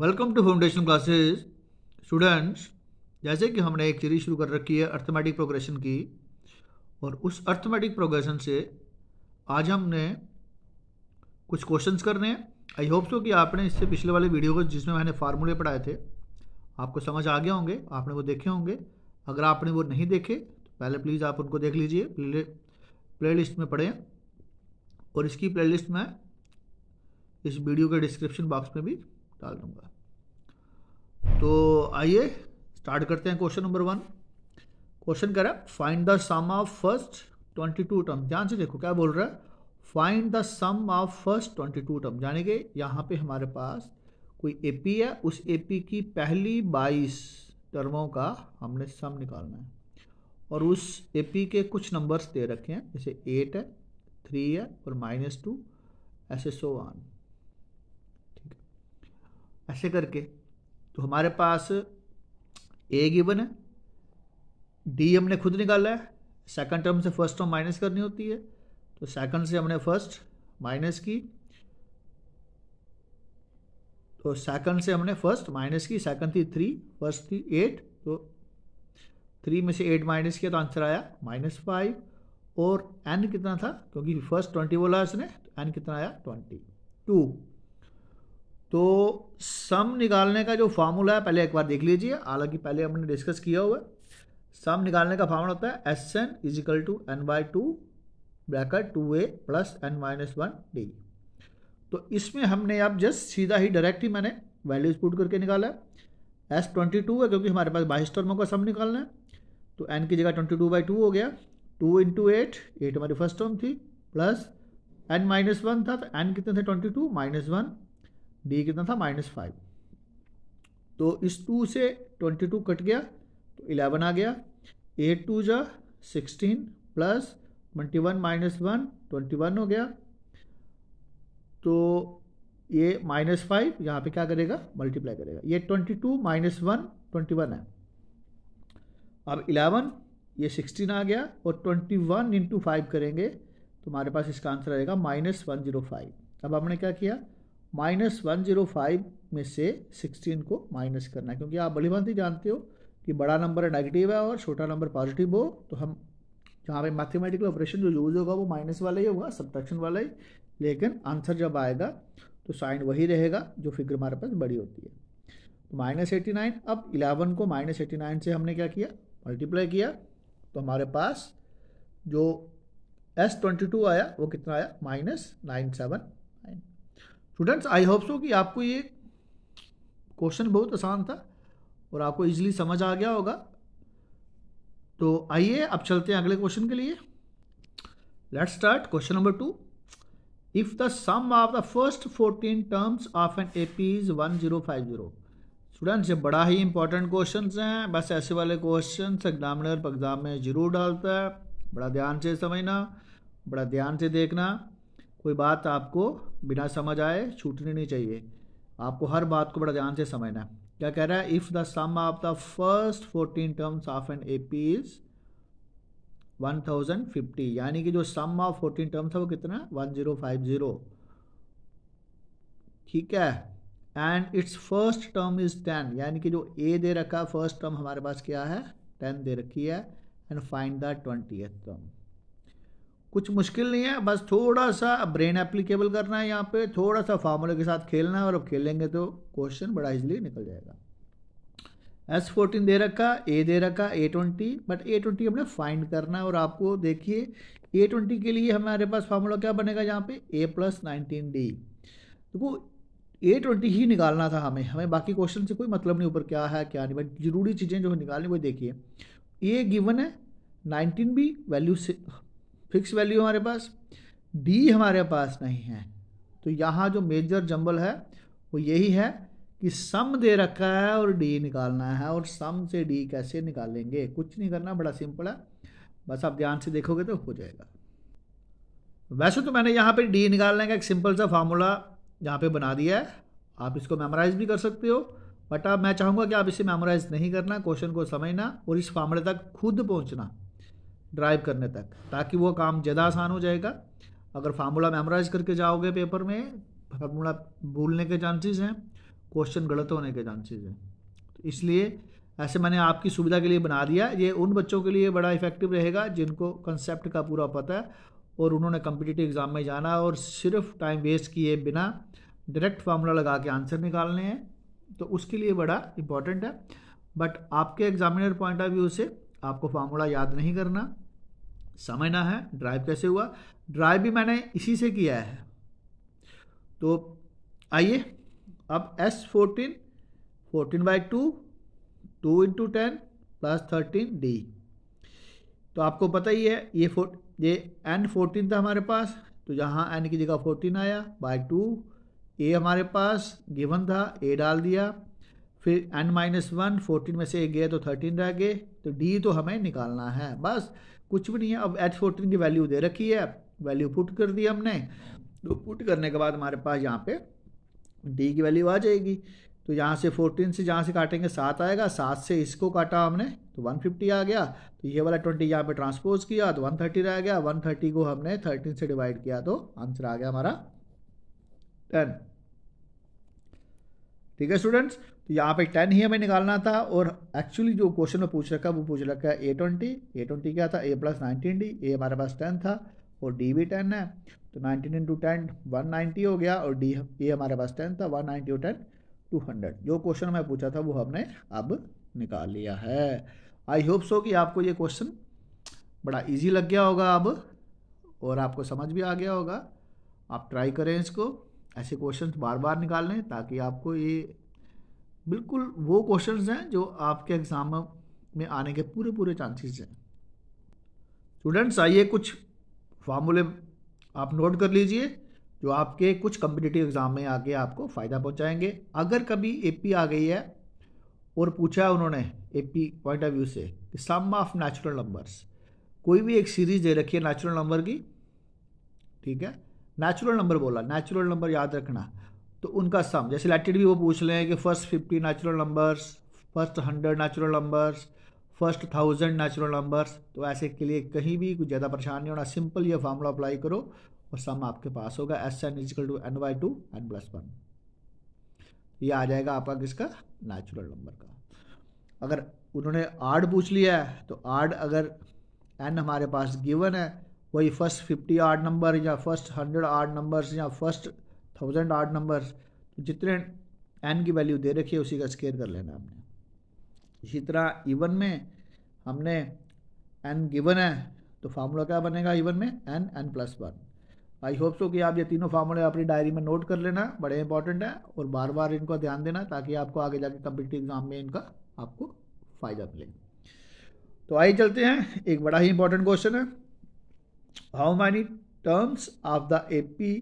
welcome to foundation classes students जैसे कि हमने एक सीरीज शुरू कर रखी है अर्थमेटिक प्रोग्रेशन की और उस अर्थमेटिक प्रोग्रेशन से आज हमने कुछ क्वेश्चंस करने हैं आई होप सो कि आपने इससे पिछले वाले वीडियो को जिसमें मैंने फार्मूले पढ़ाए थे आपको समझ आ गए होंगे आपने वो देखे होंगे अगर आपने वो नहीं देखे तो पहले प्लीज़ आप उनको देख लीजिए प्ले में पढ़ें और इसकी प्ले में इस वीडियो के डिस्क्रिप्शन बॉक्स में भी डाल दूंगा तो आइए स्टार्ट करते हैं क्वेश्चन नंबर वन क्वेश्चन कह रहा है find the sum of first twenty two term ध्यान से देखो क्या बोल रहा है find the sum of first twenty two term यानी कि यहाँ पे हमारे पास कोई ए पी है उस ए पी की पहली बाईस टर्मों का हमने सम निकालना है और उस ए पी के कुछ नंबर्स दे रखे हैं जैसे एट है थ्री है और माइनस टू ऐसे सो वन ऐसे करके तो हमारे पास ए गिवन है डी हमने खुद निकाला है सेकंड टर्म से फर्स्ट टर्म माइनस करनी होती है तो सेकंड से हमने फर्स्ट माइनस की तो सेकंड से हमने फर्स्ट माइनस की सेकंड थी थ्री फर्स्ट थी एट तो थ्री में से एट माइनस किया तो आंसर आया माइनस फाइव और एन कितना था क्योंकि फर्स्ट ट्वेंटी बोला उसने तो एन कितना आया ट्वेंटी टू तो सम निकालने का जो फार्मूला है पहले एक बार देख लीजिए हालांकि पहले हमने डिस्कस किया हुआ है सम निकालने का फार्मूला होता है S N is equal to N by two bracket two A plus N minus one D तो इसमें हमने अब जस्ट सीधा ही डायरेक्ट ही मैंने वैल्यूज पुट करके निकाला है एस ट्वेंटी टू है क्योंकि हमारे पास बाईस टर्मों का सम निकालना है तो एन की जगह ट्वेंटी टू बाई टू हो गया टू इंटू एट एट हमारी फर्स्ट टर्म थी प्लस एन माइनस वन था तो एन कितने थे twenty two minus one D कितना था माइनस फाइव तो इस टू से ट्वेंटी टू कट गया तो इलेवन आ गया एट टू जा sixteen plus twenty one minus one twenty one हो गया तो ये माइनस फाइव यहाँ पे क्या करेगा मल्टीप्लाई करेगा ये twenty two minus one twenty one है अब इलेवन ये सिक्सटीन आ गया और ट्वेंटी वन इंटू फाइव करेंगे तो हमारे पास इसका आंसर आएगा माइनस वन जीरो फाइव अब हमने क्या किया माइनस वन जीरो फाइव में से सिक्सटीन को माइनस करना है क्योंकि आप बड़ी बात ही जानते हो कि बड़ा नंबर नेगेटिव है और छोटा नंबर पॉजिटिव हो तो हम यहाँ पे मैथमेटिकल ऑपरेशन जो यूज़ होगा वो माइनस वाला ही होगा सब्ट्रैक्शन वाला ही लेकिन आंसर जब आएगा तो साइन वही रहेगा जो फिगर हमारे पास बड़ी होती है तो माइनस एटी नाइन अब इलेवन को माइनस एटी नाइन से हमने क्या किया मल्टीप्लाई किया तो हमारे पास जो एस ट्वेंटी टू आया वो कितना आया minus nine seven students I hope so कि आपको ये क्वेश्चन बहुत आसान था और आपको इजीली समझ आ गया होगा तो आइए अब चलते हैं अगले क्वेश्चन के लिए let's start question number two if the sum of the first fourteen terms of an A is one zero five zero students ये बड़ा ही इंपॉर्टेंट क्वेश्चन हैं बस ऐसे वाले क्वेश्चन एग्जामिनर एग्जाम में जरूर डालता है बड़ा ध्यान से समझना बड़ा ध्यान से देखना कोई बात आपको बिना समझ आए छूटनी नहीं चाहिए आपको हर बात को बड़ा ध्यान से समझना है क्या कह रहा है if the sum of the first fourteen terms of an A P is one thousand fifty यानी कि जो सम ऑफ फोर्टीन टर्म्स है वो कितना वन जीरो फाइव जीरो ठीक है and its first term is ten यानी कि जो ए दे रखा फर्स्ट टर्म हमारे पास क्या है टेन दे रखी है and find the twenty term कुछ मुश्किल नहीं है बस थोड़ा सा ब्रेन एप्लीकेबल करना है यहाँ पे थोड़ा सा फार्मूले के साथ खेलना है और अब खेलेंगे तो क्वेश्चन बड़ा इजली निकल जाएगा एस फोर्टीन दे रखा ए दे रखा A twenty but A twenty हमने फाइंड करना है और आपको देखिए ए ट्वेंटी के लिए हमारे पास फार्मूला क्या बनेगा यहाँ पे ए प्लस नाइनटीन डी देखो ए ट्वेंटी ही निकालना था हमें हमें बाकी क्वेश्चन से कोई मतलब नहीं ऊपर क्या है क्या नहीं बट जरूरी चीज़ें जो निकालनी वो देखिए ए गिवन है नाइनटीन भी वैल्यू फिक्स वैल्यू हमारे पास बी हमारे पास नहीं है तो यहाँ जो मेजर जंबल है वो यही है कि सम दे रखा है और डी निकालना है और सम से डी कैसे निकालेंगे कुछ नहीं करना बड़ा सिंपल है बस आप ध्यान से देखोगे तो हो जाएगा वैसे तो मैंने यहाँ पे डी निकालने का एक सिंपल सा फार्मूला यहाँ पे बना दिया है आप इसको मेमोराइज भी कर सकते हो बट अब मैं चाहूँगा कि आप इसे मेमोराइज नहीं करना क्वेश्चन को समझना और इस फार्मूले तक खुद पहुँचना ड्राइव करने तक ताकि वो काम ज़्यादा आसान हो जाएगा अगर फार्मूला मेमोराइज करके जाओगे पेपर में फार्मूला भूलने के चांसेस हैं क्वेश्चन गलत होने के चांसेस हैं तो इसलिए ऐसे मैंने आपकी सुविधा के लिए बना दिया ये उन बच्चों के लिए बड़ा इफेक्टिव रहेगा जिनको कंसेप्ट का पूरा पता है और उन्होंने कम्पिटिटिव एग्ज़ाम में जाना और सिर्फ टाइम वेस्ट किए बिना डायरेक्ट फार्मूला लगा के आंसर निकालने हैं तो उसके लिए बड़ा इंपॉर्टेंट है बट आपके एग्जामिनर पॉइंट ऑफ व्यू से आपको फार्मूला याद नहीं करना समझना है ड्राइव कैसे हुआ ड्राइव भी मैंने इसी से किया है तो आइए अब S fourteen fourteen by two two into ten plus thirteen D तो आपको पता ही है ये फोर ये एन फोर्टीन था हमारे पास तो जहाँ एन की जगह फोर्टीन आया बाई टू ए हमारे पास गिवन था ए डाल दिया फिर एन माइनस वन फोर्टीन में से एक गया तो थर्टीन रह गए तो डी तो हमें निकालना है बस कुछ भी नहीं है अब एच फोर्टीन की वैल्यू दे रखी है वैल्यू पुट कर दी हमने तो पुट करने के बाद हमारे पास यहाँ पे डी की वैल्यू आ जाएगी तो यहाँ से फोर्टीन से जहाँ से काटेंगे सात आएगा सात से इसको काटा हमने तो वन फिफ्टी आ गया तो ये वाला ट्वेंटी यहाँ पर ट्रांसपोज किया तो वन थर्टी रह गया वन थर्टी को हमने थर्टीन से डिवाइड किया तो आंसर आ गया हमारा टेन ठीक है स्टूडेंट्स तो यहाँ पे टेन ही हमें निकालना था और एक्चुअली जो क्वेश्चन में पूछ रखा वो पूछ रखा है ए ट्वेंटी ए ट्वेंटी क्या था A plus nineteen D A हमारे पास टेन था और डी भी टेन है तो nineteen into ten one ninety हो गया और डी ए हमारे पास टेन था वन नाइन्टी और टेन टू हंड्रेड जो क्वेश्चन मैं पूछा था वो हमने अब निकाल लिया है आई होप सो कि आपको ये क्वेश्चन बड़ा ईजी लग गया होगा अब और आपको समझ भी आ गया होगा आप ट्राई करें इसको ऐसे क्वेश्चन बार बार निकाल लें ताकि आपको ये बिल्कुल वो क्वेश्चन हैं जो आपके एग्ज़ाम में आने के पूरे पूरे चांसेस हैं स्टूडेंट्स आइए कुछ फार्मूले आप नोट कर लीजिए जो आपके कुछ कम्पिटिटिव एग्ज़ाम में आके आपको फ़ायदा पहुंचाएंगे अगर कभी एपी आ गई है और पूछा है उन्होंने एपी पॉइंट ऑफ व्यू से कि सम ऑफ नेचुरल नंबर्स कोई भी एक सीरीज़ दे रखी है नेचुरल नंबर की ठीक है नेचुरल नंबर बोला नेचुरल नंबर याद रखना तो उनका सम जैसे रिलेटेड भी वो पूछ लें कि first fifty natural numbers first hundred natural numbers first thousand natural numbers तो ऐसे के लिए कहीं भी कुछ ज़्यादा परेशान नहीं होना सिंपल ये फार्मूला अप्लाई करो और सम आपके पास होगा S N equal to N by two N plus one ये आ जाएगा आपका किसका नेचुरल नंबर का अगर उन्होंने आर्ड पूछ लिया है तो आर्ड अगर एन हमारे पास गिवन है वही फर्स्ट फिफ्टी आर्ड नंबर या फर्स्ट हंड्रेड आर्ड नंबर्स या फर्स्ट थाउजेंड आठ नंबर जितने एन की वैल्यू दे रखी है उसी का स्केयर कर लेना हमने इसी तरह इवन में हमने एन गिवन है तो फार्मूला क्या बनेगा इवन में N N plus one I hope so कि आप ये तीनों फार्मूले अपनी डायरी में नोट कर लेना बड़े इंपॉर्टेंट है और बार बार इनको ध्यान देना ताकि आपको आगे जाके कंपिटिटिव एग्जाम में इनका आपको फ़ायदा मिले तो आइए चलते हैं एक बड़ा ही इंपॉर्टेंट क्वेश्चन है how many terms of the A P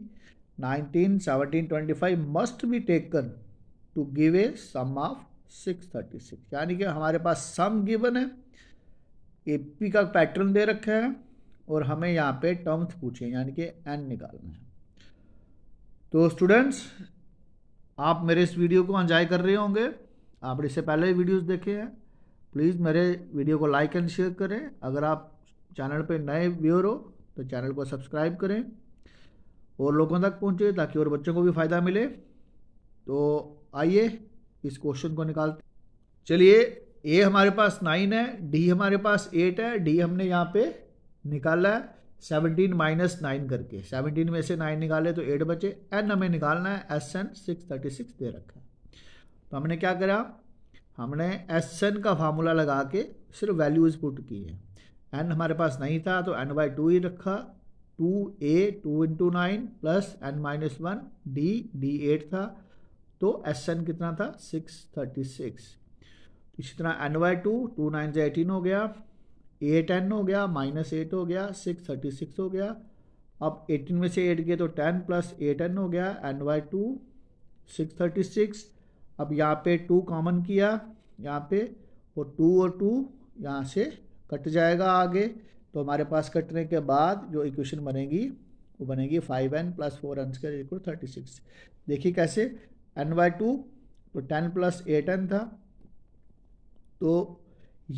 1925 must be taken to give a sum of 636 यानी कि हमारे पास सम गिवन है एपी का पैटर्न दे रखा है और हमें यहाँ पे टर्म्स पूछे यानी कि एन निकालना है तो स्टूडेंट्स आप मेरे इस वीडियो को एंजॉय कर रहे होंगे आप इससे पहले वीडियोस देखे हैं प्लीज़ मेरे वीडियो को लाइक एंड शेयर करें अगर आप चैनल पे नए व्यूअर हो तो चैनल को सब्सक्राइब करें और लोगों तक पहुँचे ताकि और बच्चों को भी फ़ायदा मिले तो आइए इस क्वेश्चन को निकालते चलिए ए हमारे पास नाइन है डी हमारे पास एट है डी हमने यहाँ पे निकाला है सेवनटीन माइनस नाइन करके सेवनटीन में से नाइन निकाले तो एट बचे एन हमें निकालना है S N six thirty six दे रखा है तो हमने क्या करा हमने एस एन का फार्मूला लगा के सिर्फ वैल्यूज़ पुट की है एन हमारे पास नहीं था तो एन बाई टू ही रखा two A two into nine plus N minus one D D eight था तो एस एन कितना था सिक्स थर्टी सिक्स इसी तरह N by two two nine जो एटीन हो गया ए एन हो गया माइनस एट हो गया सिक्स थर्टी सिक्स हो गया अब एटीन में से एट गए तो टेन प्लस ए टेन हो गया N by two six thirty six अब यहाँ पे टू कॉमन किया यहाँ पे और टू और टू यहाँ से कट जाएगा आगे तो हमारे पास कटने के बाद जो इक्वेशन बनेगी वो बनेगी five N plus four N square equal thirty six देखिए कैसे एन बाई टू तो टेन प्लस एट एन था तो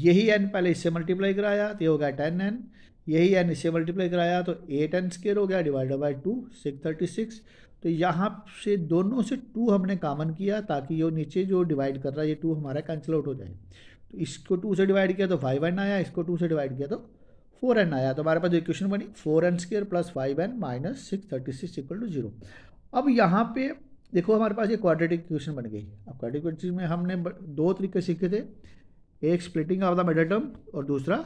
यही एन पहले इससे मल्टीप्लाई कराया तो ये हो गया टेन एन यही एन इससे मल्टीप्लाई कराया तो एट एन स्केयर हो गया divided by two six thirty six तो यहाँ से दोनों से टू हमने कामन किया ताकि ये नीचे जो डिवाइड कर रहा है ये टू हमारा कैंसिल आउट हो जाए तो इसको टू से डिवाइड किया तो फाइव एन आया इसको टू से डिवाइड किया तो फोर एन आया तो हमारे पास जो इक्वेशन बनी four N square plus five N minus six thirty six equal to zero अब यहाँ पे देखो हमारे पास ये क्वाड्रेटिक इक्वेशन बन गई अब क्वाड्रेटिक इक्वेशन में हमने दो तरीके सीखे थे एक splitting of the middle term और दूसरा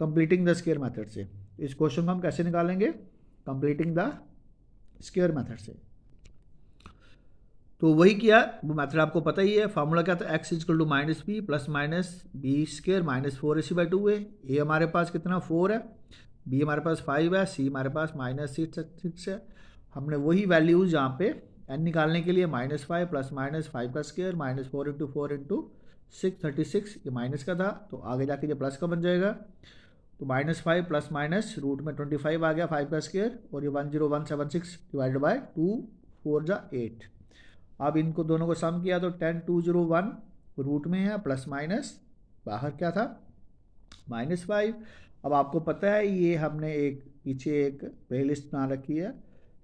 कंप्लीटिंग द स्केयर मैथड से इस क्वेश्चन को हम कैसे निकालेंगे कंप्लीटिंग द स्केयर मैथड से तो वही किया वो मैथड आपको पता ही है फार्मूला क्या था X equal to minus B plus minus B square minus four A C by two है ए हमारे पास कितना फोर है बी हमारे पास फाइव है सी हमारे पास माइनस सिक्स सिक्स है हमने वही वैल्यूज यहाँ पे एन निकालने के लिए minus five plus minus five का square minus four into four into six thirty six ये माइनस का था तो आगे जाके ये प्लस का बन जाएगा तो minus five plus minus root में ट्वेंटी फाइव आ गया फाइव का स्केयर और ये one zero one seven six divided by two four जा एट अब इनको दोनों को सम किया तो ten two zero one root में है प्लस माइनस बाहर क्या था माइनस फाइव अब आपको पता है ये हमने एक पीछे एक प्लेलिस्ट बना रखी है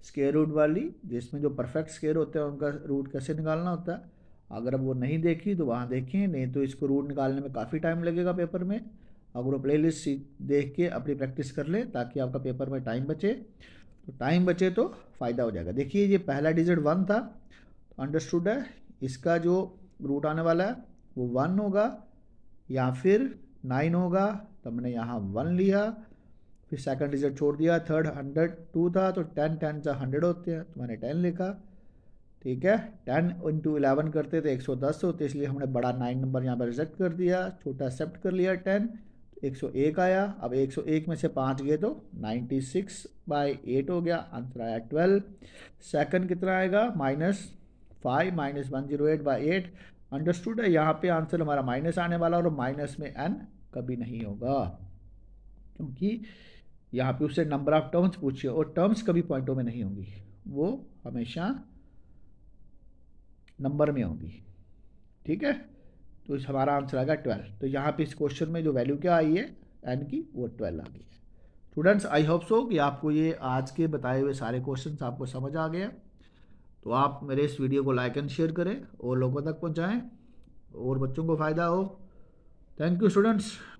स्केयर रूट वाली जिसमें जो परफेक्ट स्केयर होते हैं उनका रूट कैसे निकालना होता है अगर अब वो नहीं देखी तो वहाँ देखें नहीं तो इसको रूट निकालने में काफ़ी टाइम लगेगा पेपर में अगर वो प्ले लिस्ट देख के अपनी प्रैक्टिस कर लें ताकि आपका पेपर में टाइम बचे तो टाइम बचे तो फ़ायदा हो जाएगा देखिए ये पहला डिजिट वन था अंडरस्टूड है इसका जो रूट आने वाला है वो वन होगा या फिर नाइन होगा तो हमने यहाँ वन लिया फिर सेकंड डिजिट छोड़ दिया थर्ड हंड्रेड टू था तो टेन टेन से हंड्रेड होते हैं तो मैंने टेन लिखा ठीक है टेन इंटू इलेवन करते तो एक सौ दस होते इसलिए हमने बड़ा नाइन नंबर यहाँ पर रिजेक्ट कर दिया छोटा एक्सेप्ट कर लिया टेन एक सौ एक आया अब एक सौ एक में से पाँच गए तो नाइन्टी सिक्स बाई एट हो गया आंसर आया ट्वेल्व सेकेंड कितना आएगा minus five minus one zero eight by eight understood है यहाँ पे आंसर हमारा माइनस आने वाला और माइनस में एन कभी नहीं होगा क्योंकि यहाँ पे उससे नंबर ऑफ टर्म्स पूछिए और टर्म्स कभी पॉइंटों में नहीं होंगी वो हमेशा नंबर में होंगी ठीक है तो इस हमारा आंसर आ गया ट्वेल्व तो यहाँ पे इस क्वेश्चन में जो वैल्यू क्या आई है एन की वो ट्वेल्व आ गई है स्टूडेंट्स आई होप सो कि आपको ये आज के बताए हुए सारे क्वेश्चंस आपको समझ आ गया तो आप मेरे इस वीडियो को लाइक एंड शेयर करें और लोगों तक पहुँचाएँ और बच्चों को फ़ायदा हो थैंक यू स्टूडेंट्स